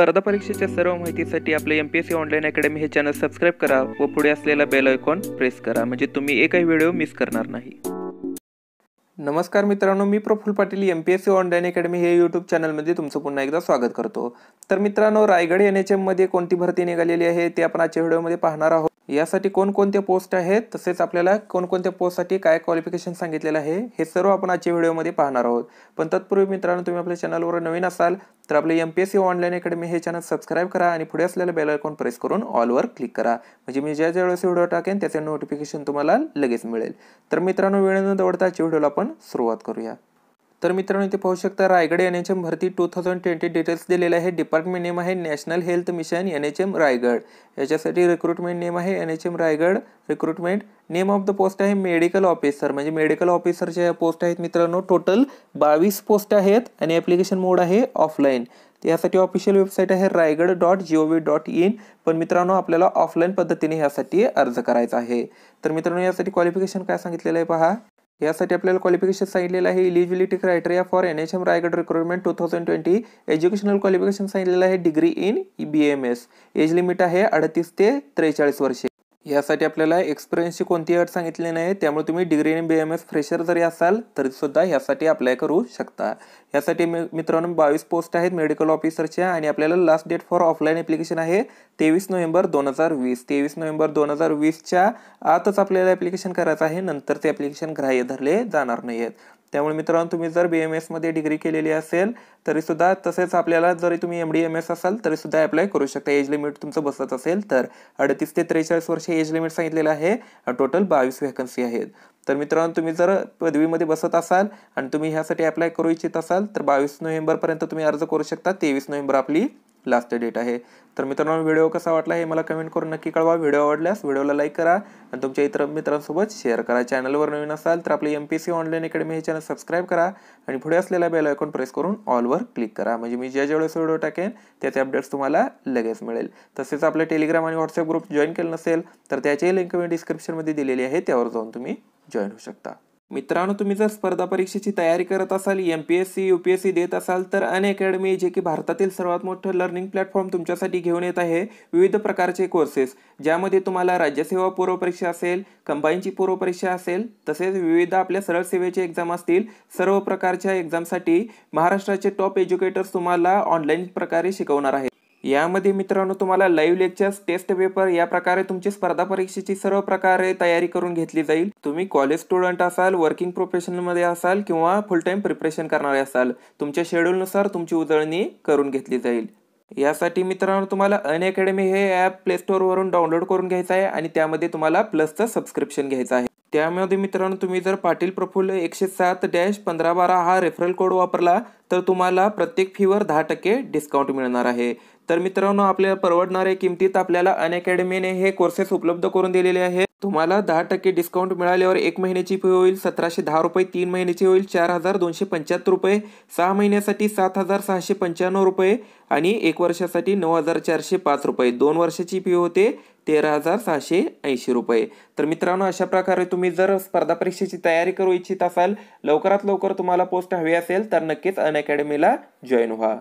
स्पर्धा परीक्षेच्या सर्व माहितीसाठी आपले M P S C online academy हे चॅनल सबस्क्राईब करा व पुढे असलेला बेल आयकॉन प्रेस करा म्हणजे तुम्ही एकही व्हिडिओ मिस करणार नाही नमस्कार मित्रांनो मी Praful Patil M P S C online academy हे यूट्यूब चॅनलमध्ये तुमचं पुन्हा एकदा स्वागत करतो तर मित्रांनो रायगड एन एच मध्ये कोणती भरती निघालेली आहे ते आपण आजच्या व्हिडिओमध्ये पाहणार आहोत यासाठी कोणकोणत्या पोस्ट आहेत तसेच आपल्याला कोणकोणत्या पोस्टसाठी काय क्वालिफिकेशन सांगितलेलं आहे हे सर्व आपण आजच्या व्हिडिओमध्ये पाहणार आहोत पण तत्पूर्वी मित्रांनो तुम्ही आपल्या चॅनलवर नवीन असाल तर आपले M P S C online academy हे चॅनल सबस्क्राईब करा आणि पुढे असलेल्या बेल आयकॉन प्रेस करून ऑलवर क्लिक करा म्हणजे मी ज्या ज्या वेळेस व्हिडिओ टाकेन त्याचे नोटिफिकेशन तुम्हाला लगेच मिळेल तर मित्रांनो वेळ न दवडता आजच्या व्हिडिओला आपण सुरुवात करूया तर मित्रांनो इथे पाहू शकता रायगड एन एच एम भरती टू थाउजंड ट्वेंटी डिटेल्स दिलेले आहे डिपार्टमेंट नेम आहे national health mission N H M Raigad याच्यासाठी रिक्रुटमेंट नेम आहे N H M Raigad recruitment name of the post आहे मेडिकल ऑफिसर म्हणजे मेडिकल ऑफिसरच्या पोस्ट आहेत मित्रांनो टोटल बावीस पोस्ट आहेत आणि ॲप्लिकेशन मोड आहे ऑफलाईन यासाठी ऑफिशियल वेबसाईट आहे Raigad dot G O V dot in पण मित्रांनो आपल्याला ऑफलाईन पद्धतीने यासाठी अर्ज करायचा आहे तर मित्रांनो यासाठी क्वालिफिकेशन काय सांगितलेलं आहे पहा यासाठी आपल्याला क्वालिफिकेशन सांगितलेलं आहे eligibility criteria for N H M Raigad recruitment two thousand twenty educational qualification सांगितलेलं आहे degree in B M S age limit आहे अडतीस ते त्रेचाळीस वर्षे यासाठी आपल्याला एक्सपिरियन्सची कोणती अट सांगितली नाही त्यामुळे तुम्ही डिग्री डिग्रीने बी एम एस फ्रेशर जरी असाल तरीसुद्धा यासाठी अप्लाय करू शकता यासाठी मी मित्रांनो बावीस पोस्ट आहेत मेडिकल ऑफिसरच्या आणि आपल्याला last date for offline application आहे तेवीस नोव्हेंबर दोन हजार वीस तेवीस नोव्हेंबर दोन हजार वीसच्या आतच आपल्याला ॲप्लिकेशन करायचं आहे नंतर ते ॲप्लिकेशन ग्राह्य धरले जाणार नाही आहेत त्यामुळे मित्रांनो तुम्ही जर बी एम एसमध्ये डिग्री केलेली असेल तरीसुद्धा तसेच आपल्याला जरी तुम्ही एम डी एम एस असाल तरीसुद्धा अप्लाय करू शकता एज लिमिट तुमचं बसत असेल तर अडतीस ते त्रेचाळीस वर्ष एज लिमिट सांगितलेलं आहे टोटल बावीस व्हॅकन्सी आहेत तर मित्रांनो तुम्ही जर पदवीमध्ये बसत असाल आणि तुम्ही ह्यासाठी अप्लाय करू इच्छित असाल तर बावीस नोव्हेंबरपर्यंत तुम्ही अर्ज करू शकता तेवीस नोव्हेंबर आपली लास्ट डेट आहे तर मित्रांनो व्हिडिओ कसा वाटला हे मला कमेंट करून नक्की कळवा व्हिडिओ आवडल्यास व्हिडिओला लाईक करा आणि तुमच्या इतर मित्रांसोबत शेअर करा चॅनलवर नवीन असाल तर आपली M P C online academy हे चॅनल सबस्क्राईब करा आणि पुढे असलेला बेल आयकॉन प्रेस करून ऑलवर क्लिक करा म्हणजे मी ज्या ज्यावेळेस व्हिडिओ टाकेन त्याचे अपडेट्स तुम्हाला लगेच मिळेल तसेच आपले टेलिग्राम आणि व्हॉट्सअप ग्रुप जॉईन केलं नसेल तर त्याचीही लिंक मी डिस्क्रिप्शनमध्ये दिलेली आहे त्यावर जाऊन तुम्ही जॉईन होऊ शकता मित्रांनो तुम्ही जर स्पर्धा परीक्षेची तयारी करत असाल M P S C U P S C देत असाल तर अकॅडमी जे की भारतातील सर्वात मोठं लर्निंग प्लॅटफॉर्म तुमच्यासाठी घेऊन येत आहे विविध प्रकारचे कोर्सेस ज्यामध्ये तुम्हाला राज्यसेवा पूर्वपरीक्षा असेल कंबाईनची पूर्वपरीक्षा असेल तसेच विविध आपल्या सरळ सेवेचे एक्झाम असतील सर्व प्रकारच्या एक्झामसाठी महाराष्ट्राचे टॉप एज्युकेटर्स तुम्हाला ऑनलाईन प्रकारे शिकवणार आहेत यामध्ये मित्रांनो तुम्हाला लाईव्ह लेक्चर्स टेस्ट पेपर या प्रकारे तुमची स्पर्धा परीक्षेची सर्व प्रकारे तयारी करून घेतली जाईल तुम्ही कॉलेज स्टुडंट असाल वर्किंग प्रोफेशनलमध्ये असाल किंवा फुल टाईम प्रिपरेशन करणारे असाल तुमच्या शेड्यूलनुसार तुमची उजळणी करून घेतली जाईल यासाठी मित्रांनो तुम्हाला अकॅडमी हे ॲप प्लेस्टोरवरून डाउनलोड करून घ्यायचं आहे आणि त्यामध्ये तुम्हाला प्लसचं सबस्क्रिप्शन घ्यायचं आहे त्यामध्ये मित्रांनो तुम्ही जर पाटील प्रफुल्ल एकशे सात डॅश पंधरा बारा हा रेफरल कोड वापरला तर तुम्हाला प्रत्येक फीवर दहा टक्के डिस्काउंट मिळणार आहे तर मित्रांनो आपल्याला परवडणाऱ्या किमतीत आपल्याला अनअकॅडमीने हे कोर्सेस उपलब्ध करून दिलेले आहेत तुम्हाला दहा टक्के डिस्काउंट मिळाल्यावर एक महिन्याची फी होईल सतराशे दहा रुपये तीन महिन्याची होईल चार हजार दोनशे पंच्याहत्तर रुपये सहा महिन्यासाठी सात हजार सहाशे पंच्याण्णव रुपये आणि एक वर्षासाठी नऊ हजार चारशे पाच रुपये दोन वर्षाची फी होते तेरा हजार सहाशे ऐंशी रुपये तर मित्रांनो अशा प्रकारे तुम्ही जर स्पर्धा परीक्षेची तयारी करू इच्छित असाल लवकरात लवकर तुम्हाला पोस्ट हवी असेल तर नक्कीच अनअकॅडमीला जॉईन व्हा